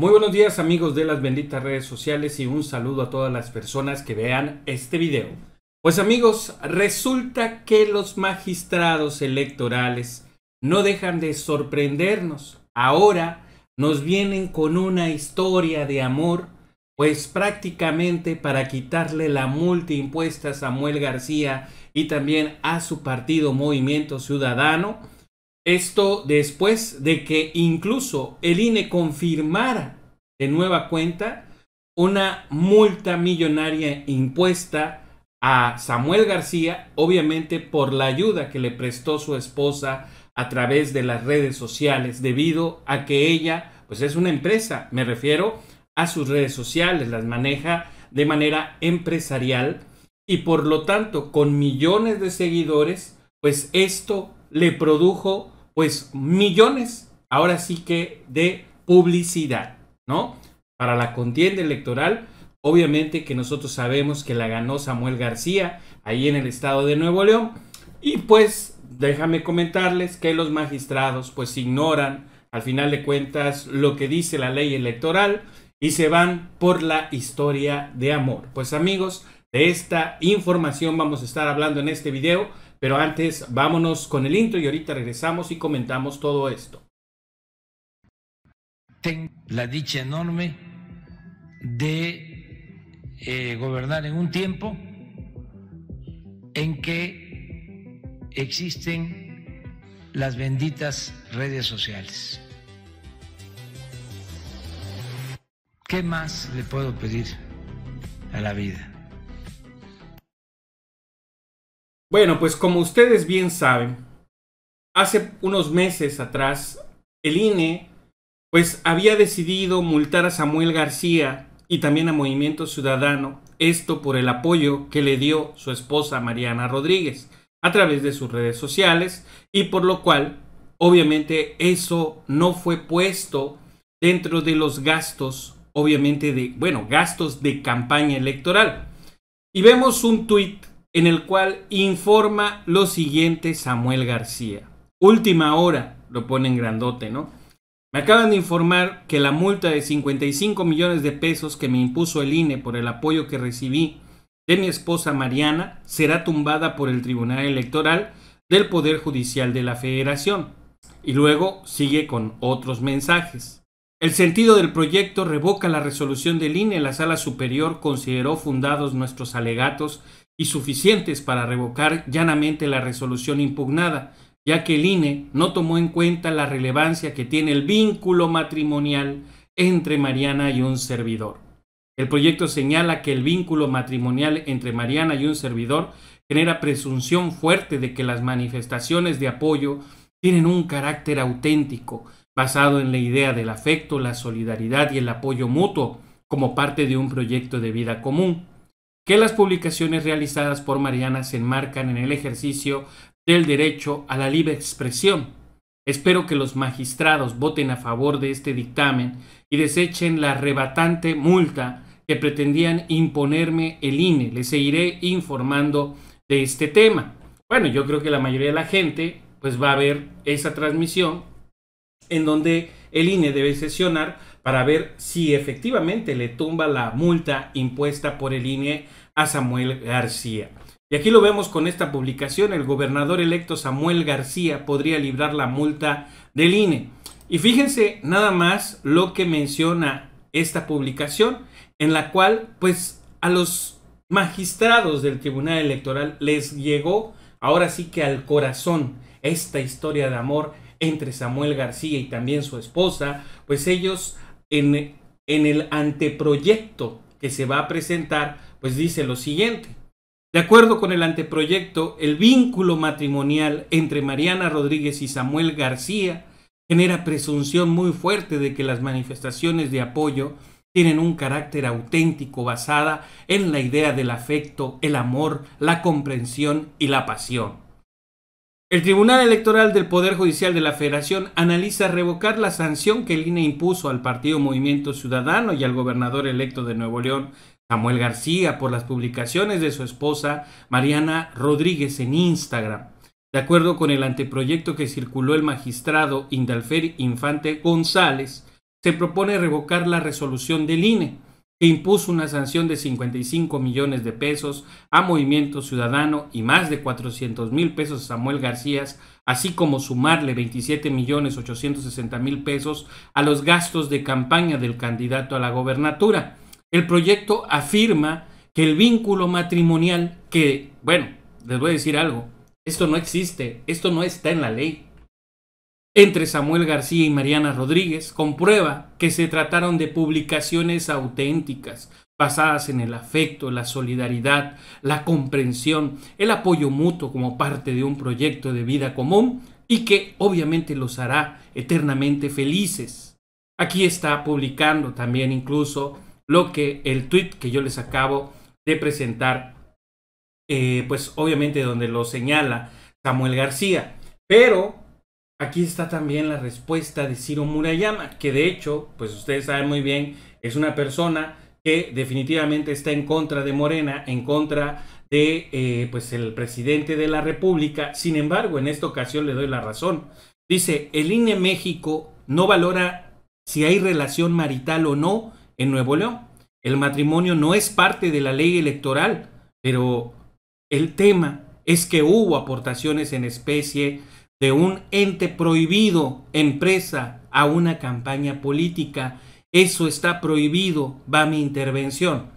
Muy buenos días amigos de las benditas redes sociales y un saludo a todas las personas que vean este video. Pues amigos, resulta que los magistrados electorales no dejan de sorprendernos. Ahora nos vienen con una historia de amor, pues prácticamente para quitarle la multa impuesta a Samuel García y también a su partido Movimiento Ciudadano, esto después de que incluso el INE confirmara de nueva cuenta una multa millonaria impuesta a Samuel García, obviamente por la ayuda que le prestó su esposa a través de las redes sociales, debido a que ella, pues es una empresa, me refiero a sus redes sociales, las maneja de manera empresarial y por lo tanto con millones de seguidores, pues esto le produjo pues millones, ahora sí que de publicidad, ¿no? Para la contienda electoral, obviamente que nosotros sabemos que la ganó Samuel García ahí en el estado de Nuevo León y pues déjame comentarles que los magistrados pues ignoran al final de cuentas lo que dice la ley electoral y se van por la historia de amor. Pues amigos, de esta información vamos a estar hablando en este video. Pero antes, vámonos con el intro y ahorita regresamos y comentamos todo esto. Tengo la dicha enorme de eh, gobernar en un tiempo en que existen las benditas redes sociales. ¿Qué más le puedo pedir a la vida? Bueno, pues como ustedes bien saben, hace unos meses atrás el INE pues había decidido multar a Samuel García y también a Movimiento Ciudadano, esto por el apoyo que le dio su esposa Mariana Rodríguez a través de sus redes sociales y por lo cual obviamente eso no fue puesto dentro de los gastos, obviamente de, bueno, gastos de campaña electoral. Y vemos un tuit en el cual informa lo siguiente Samuel García. Última hora, lo pone en grandote, ¿no? Me acaban de informar que la multa de 55 millones de pesos que me impuso el INE por el apoyo que recibí de mi esposa Mariana será tumbada por el Tribunal Electoral del Poder Judicial de la Federación. Y luego sigue con otros mensajes. El sentido del proyecto revoca la resolución del INE. La Sala Superior consideró fundados nuestros alegatos y suficientes para revocar llanamente la resolución impugnada, ya que el INE no tomó en cuenta la relevancia que tiene el vínculo matrimonial entre Mariana y un servidor. El proyecto señala que el vínculo matrimonial entre Mariana y un servidor genera presunción fuerte de que las manifestaciones de apoyo tienen un carácter auténtico, basado en la idea del afecto, la solidaridad y el apoyo mutuo como parte de un proyecto de vida común que las publicaciones realizadas por Mariana se enmarcan en el ejercicio del derecho a la libre expresión. Espero que los magistrados voten a favor de este dictamen y desechen la arrebatante multa que pretendían imponerme el INE. Les seguiré informando de este tema. Bueno, yo creo que la mayoría de la gente pues va a ver esa transmisión en donde el INE debe sesionar para ver si efectivamente le tumba la multa impuesta por el INE a Samuel García. Y aquí lo vemos con esta publicación, el gobernador electo Samuel García podría librar la multa del INE. Y fíjense nada más lo que menciona esta publicación, en la cual pues a los magistrados del Tribunal Electoral les llegó ahora sí que al corazón esta historia de amor entre Samuel García y también su esposa, pues ellos en, el anteproyecto que se va a presentar, pues dice lo siguiente. De acuerdo con el anteproyecto, el vínculo matrimonial entre Mariana Rodríguez y Samuel García genera presunción muy fuerte de que las manifestaciones de apoyo tienen un carácter auténtico basada en la idea del afecto, el amor, la comprensión y la pasión. El Tribunal Electoral del Poder Judicial de la Federación analiza revocar la sanción que el INE impuso al Partido Movimiento Ciudadano y al gobernador electo de Nuevo León, Samuel García, por las publicaciones de su esposa, Mariana Rodríguez, en Instagram. De acuerdo con el anteproyecto que circuló el magistrado Indalferi Infante González, se propone revocar la resolución del INE que impuso una sanción de 55 millones de pesos a Movimiento Ciudadano y más de 400 mil pesos a Samuel García, así como sumarle 27 millones 860 mil pesos a los gastos de campaña del candidato a la gobernatura. El proyecto afirma que el vínculo matrimonial, que, bueno, les voy a decir algo, esto no existe, esto no está en la ley entre Samuel García y Mariana Rodríguez comprueba que se trataron de publicaciones auténticas, basadas en el afecto, la solidaridad, la comprensión, el apoyo mutuo como parte de un proyecto de vida común y que obviamente los hará eternamente felices. Aquí está publicando también incluso lo que el tweet que yo les acabo de presentar, eh, pues obviamente donde lo señala Samuel García. Pero Aquí está también la respuesta de Ciro Murayama, que de hecho, pues ustedes saben muy bien, es una persona que definitivamente está en contra de Morena, en contra de eh, pues el presidente de la República. Sin embargo, en esta ocasión le doy la razón. Dice, el INE México no valora si hay relación marital o no en Nuevo León. El matrimonio no es parte de la ley electoral, pero el tema es que hubo aportaciones en especie, de un ente prohibido, empresa, a una campaña política. Eso está prohibido, va mi intervención.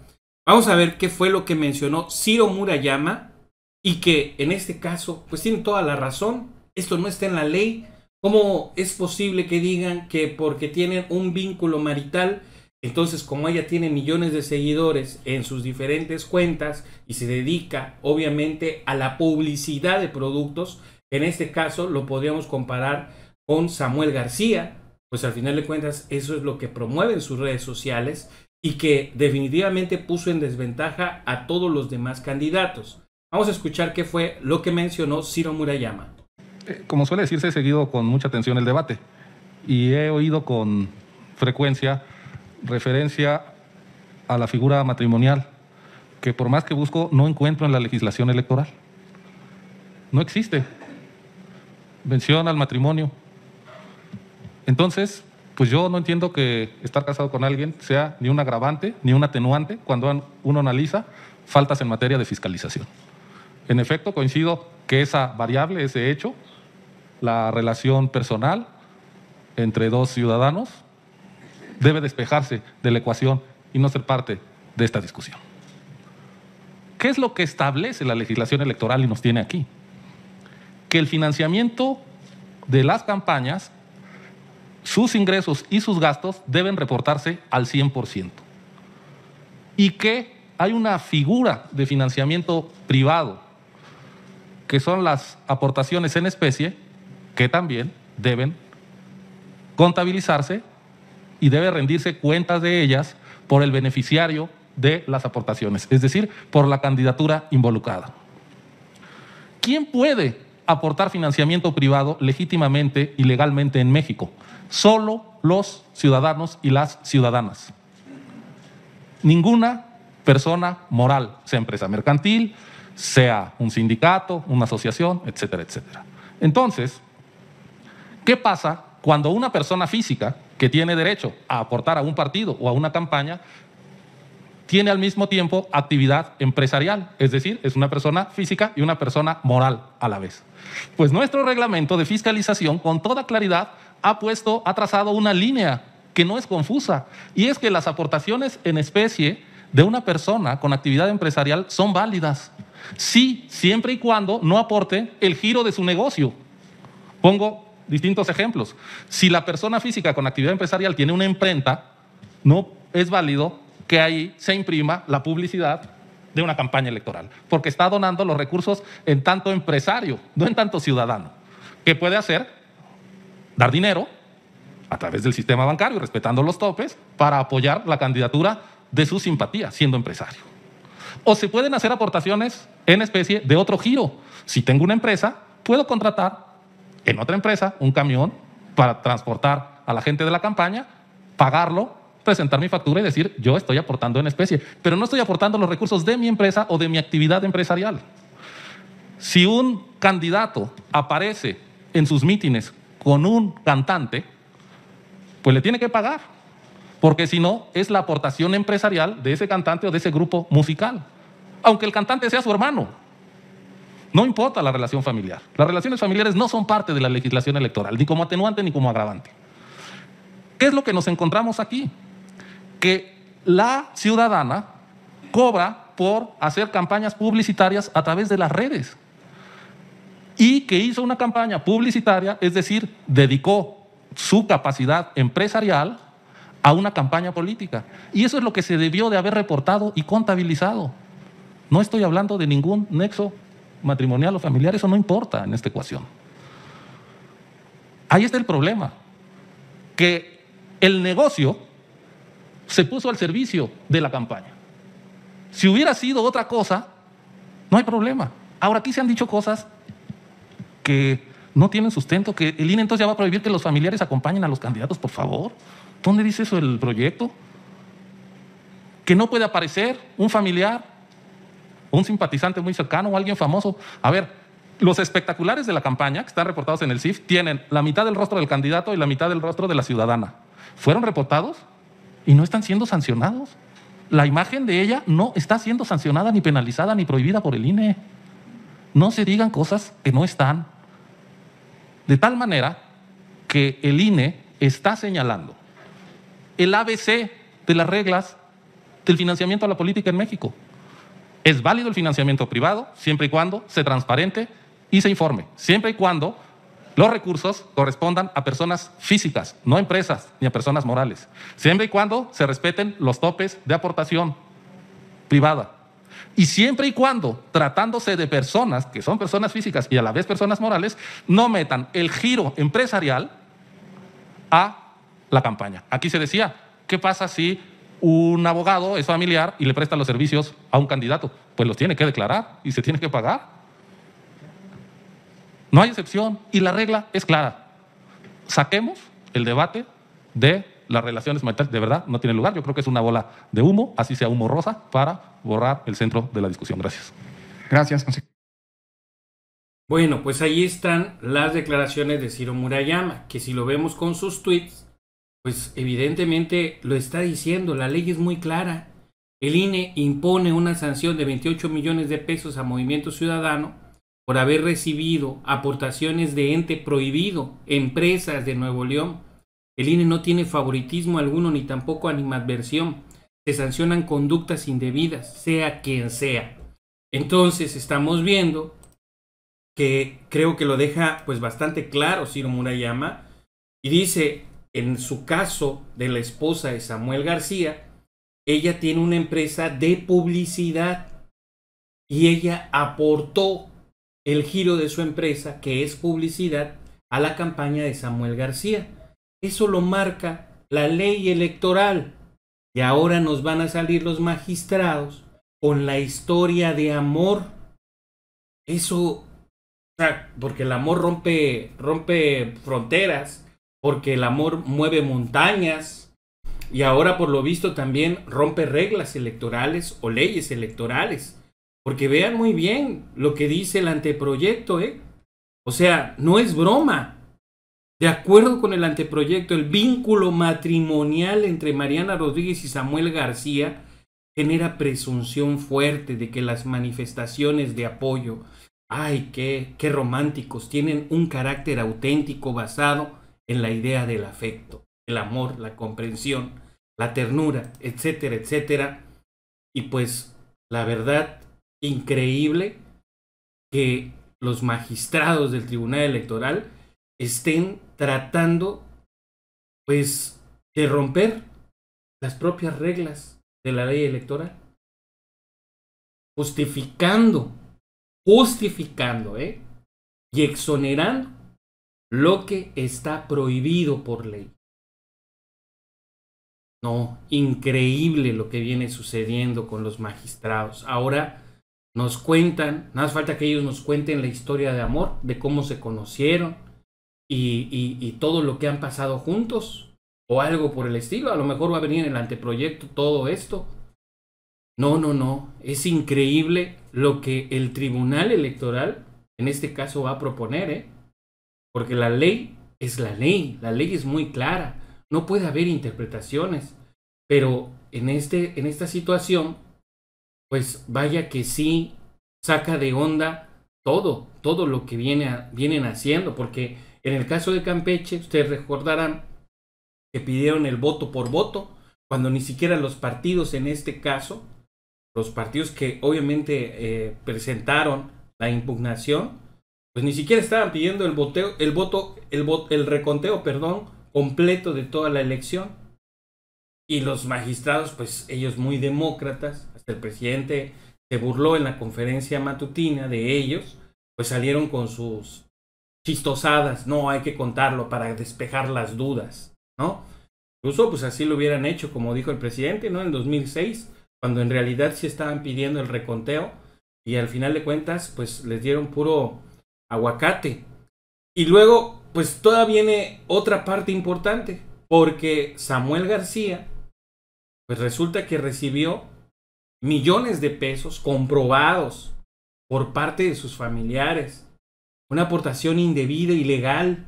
Vamos a ver qué fue lo que mencionó Ciro Murayama y que en este caso, pues tiene toda la razón, esto no está en la ley. ¿Cómo es posible que digan que porque tienen un vínculo marital, entonces como ella tiene millones de seguidores en sus diferentes cuentas y se dedica obviamente a la publicidad de productos, en este caso lo podríamos comparar con Samuel García, pues al final de cuentas eso es lo que promueven en sus redes sociales y que definitivamente puso en desventaja a todos los demás candidatos. Vamos a escuchar qué fue lo que mencionó Ciro Murayama. Eh, como suele decirse, he seguido con mucha atención el debate y he oído con frecuencia referencia a la figura matrimonial, que por más que busco no encuentro en la legislación electoral. No existe mención al matrimonio. Entonces, pues yo no entiendo que estar casado con alguien sea ni un agravante ni un atenuante cuando uno analiza faltas en materia de fiscalización. En efecto, coincido que esa variable, ese hecho, la relación personal entre dos ciudadanos, debe despejarse de la ecuación y no ser parte de esta discusión. ¿Qué es lo que establece la legislación electoral y nos tiene aquí? que el financiamiento de las campañas, sus ingresos y sus gastos deben reportarse al 100%. Y que hay una figura de financiamiento privado, que son las aportaciones en especie, que también deben contabilizarse y debe rendirse cuentas de ellas por el beneficiario de las aportaciones, es decir, por la candidatura involucrada. ¿Quién puede aportar financiamiento privado legítimamente y legalmente en México. Solo los ciudadanos y las ciudadanas. Ninguna persona moral, sea empresa mercantil, sea un sindicato, una asociación, etcétera, etcétera. Entonces, ¿qué pasa cuando una persona física que tiene derecho a aportar a un partido o a una campaña tiene al mismo tiempo actividad empresarial, es decir, es una persona física y una persona moral a la vez. Pues nuestro reglamento de fiscalización con toda claridad ha puesto, ha trazado una línea que no es confusa, y es que las aportaciones en especie de una persona con actividad empresarial son válidas, sí, siempre y cuando no aporte el giro de su negocio. Pongo distintos ejemplos. Si la persona física con actividad empresarial tiene una imprenta, no es válido que ahí se imprima la publicidad de una campaña electoral, porque está donando los recursos en tanto empresario, no en tanto ciudadano, que puede hacer dar dinero a través del sistema bancario, respetando los topes, para apoyar la candidatura de su simpatía, siendo empresario. O se pueden hacer aportaciones en especie de otro giro. Si tengo una empresa, puedo contratar en otra empresa un camión para transportar a la gente de la campaña, pagarlo presentar mi factura y decir, yo estoy aportando en especie, pero no estoy aportando los recursos de mi empresa o de mi actividad empresarial. Si un candidato aparece en sus mítines con un cantante, pues le tiene que pagar, porque si no, es la aportación empresarial de ese cantante o de ese grupo musical, aunque el cantante sea su hermano. No importa la relación familiar. Las relaciones familiares no son parte de la legislación electoral, ni como atenuante ni como agravante. ¿Qué es lo que nos encontramos aquí? que la ciudadana cobra por hacer campañas publicitarias a través de las redes. Y que hizo una campaña publicitaria, es decir, dedicó su capacidad empresarial a una campaña política. Y eso es lo que se debió de haber reportado y contabilizado. No estoy hablando de ningún nexo matrimonial o familiar, eso no importa en esta ecuación. Ahí está el problema, que el negocio se puso al servicio de la campaña. Si hubiera sido otra cosa, no hay problema. Ahora aquí se han dicho cosas que no tienen sustento, que el INE entonces ya va a prohibir que los familiares acompañen a los candidatos, por favor. ¿Dónde dice eso el proyecto? Que no puede aparecer un familiar, un simpatizante muy cercano o alguien famoso. A ver, los espectaculares de la campaña, que están reportados en el CIF, tienen la mitad del rostro del candidato y la mitad del rostro de la ciudadana. ¿Fueron reportados? y no están siendo sancionados. La imagen de ella no está siendo sancionada, ni penalizada, ni prohibida por el INE. No se digan cosas que no están. De tal manera que el INE está señalando el ABC de las reglas del financiamiento a la política en México. Es válido el financiamiento privado siempre y cuando se transparente y se informe, siempre y cuando los recursos correspondan a personas físicas, no a empresas ni a personas morales, siempre y cuando se respeten los topes de aportación privada. Y siempre y cuando, tratándose de personas que son personas físicas y a la vez personas morales, no metan el giro empresarial a la campaña. Aquí se decía, ¿qué pasa si un abogado es familiar y le presta los servicios a un candidato? Pues los tiene que declarar y se tiene que pagar. No hay excepción y la regla es clara. Saquemos el debate de las relaciones monetarias. de verdad, no tiene lugar. Yo creo que es una bola de humo, así sea humo rosa, para borrar el centro de la discusión. Gracias. Gracias, Bueno, pues ahí están las declaraciones de Ciro Murayama, que si lo vemos con sus tweets, pues evidentemente lo está diciendo, la ley es muy clara. El INE impone una sanción de 28 millones de pesos a Movimiento Ciudadano por haber recibido aportaciones de ente prohibido, empresas de Nuevo León. El INE no tiene favoritismo alguno ni tampoco animadversión. Se sancionan conductas indebidas, sea quien sea. Entonces estamos viendo que creo que lo deja pues bastante claro Ciro Murayama y dice en su caso de la esposa de Samuel García, ella tiene una empresa de publicidad y ella aportó el giro de su empresa, que es publicidad, a la campaña de Samuel García. Eso lo marca la ley electoral. Y ahora nos van a salir los magistrados con la historia de amor. Eso, porque el amor rompe, rompe fronteras, porque el amor mueve montañas. Y ahora por lo visto también rompe reglas electorales o leyes electorales. Porque vean muy bien lo que dice el anteproyecto, ¿eh? O sea, no es broma. De acuerdo con el anteproyecto, el vínculo matrimonial entre Mariana Rodríguez y Samuel García genera presunción fuerte de que las manifestaciones de apoyo, ay, qué, qué románticos, tienen un carácter auténtico basado en la idea del afecto, el amor, la comprensión, la ternura, etcétera, etcétera. Y pues, la verdad, increíble que los magistrados del Tribunal Electoral estén tratando, pues, de romper las propias reglas de la ley electoral. Justificando, justificando, ¿eh? Y exonerando lo que está prohibido por ley. No, increíble lo que viene sucediendo con los magistrados. Ahora nos cuentan, nada más falta que ellos nos cuenten la historia de amor, de cómo se conocieron y, todo lo que han pasado juntos o algo por el estilo. A lo mejor va a venir en el anteproyecto todo esto. No, no, no. Es increíble lo que el Tribunal Electoral, en este caso, va a proponer, ¿eh? Porque la ley es la ley, la ley es muy clara, no puede haber interpretaciones. Pero en, este, en esta situación pues vaya que sí saca de onda todo, todo lo que viene vienen haciendo, porque en el caso de Campeche, ustedes recordarán que pidieron el voto por voto, cuando ni siquiera los partidos en este caso, los partidos que obviamente eh, presentaron la impugnación, pues ni siquiera estaban pidiendo el voteo, el voto, el, el reconteo, perdón, completo de toda la elección. Y los magistrados, pues ellos muy demócratas, el presidente se burló en la conferencia matutina de ellos, pues salieron con sus chistosadas, no hay que contarlo para despejar las dudas, ¿no? Incluso pues así lo hubieran hecho, como dijo el presidente, ¿no? En 2006, cuando en realidad sí estaban pidiendo el reconteo y al final de cuentas pues les dieron puro aguacate. Y luego pues todavía viene otra parte importante, porque Samuel García pues resulta que recibió millones de pesos comprobados por parte de sus familiares. Una aportación indebida, ilegal.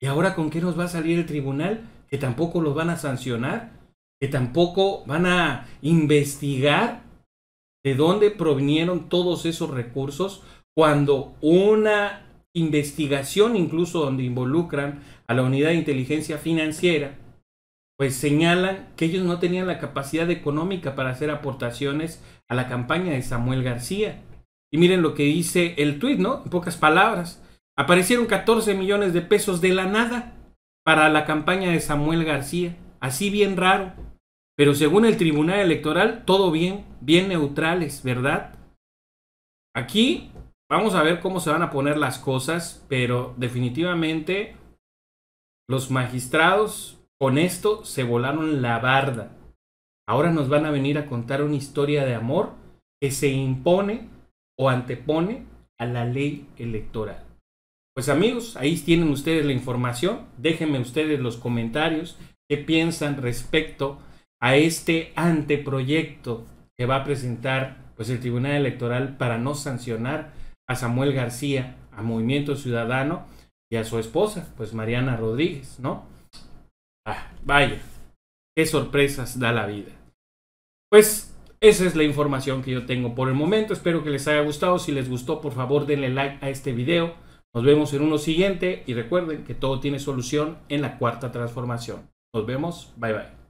¿Y ahora con qué nos va a salir el tribunal? Que tampoco los van a sancionar, que tampoco van a investigar de dónde provinieron todos esos recursos cuando una investigación incluso donde involucran a la unidad de inteligencia financiera pues señalan que ellos no tenían la capacidad económica para hacer aportaciones a la campaña de Samuel García. Y miren lo que dice el tuit, ¿no? En pocas palabras, aparecieron 14 millones de pesos de la nada para la campaña de Samuel García. Así bien raro. Pero según el Tribunal Electoral, todo bien, bien neutrales, ¿verdad? Aquí vamos a ver cómo se van a poner las cosas, pero definitivamente los magistrados con esto se volaron la barda. Ahora nos van a venir a contar una historia de amor que se impone o antepone a la ley electoral. Pues amigos, ahí tienen ustedes la información. Déjenme ustedes los comentarios qué piensan respecto a este anteproyecto que va a presentar pues el Tribunal Electoral para no sancionar a Samuel García, a Movimiento Ciudadano y a su esposa, pues Mariana Rodríguez, ¿no? Ah, vaya, qué sorpresas da la vida. Pues esa es la información que yo tengo por el momento. Espero que les haya gustado. Si les gustó, por favor denle like a este video. Nos vemos en uno siguiente y recuerden que todo tiene solución en la cuarta transformación. Nos vemos. Bye bye.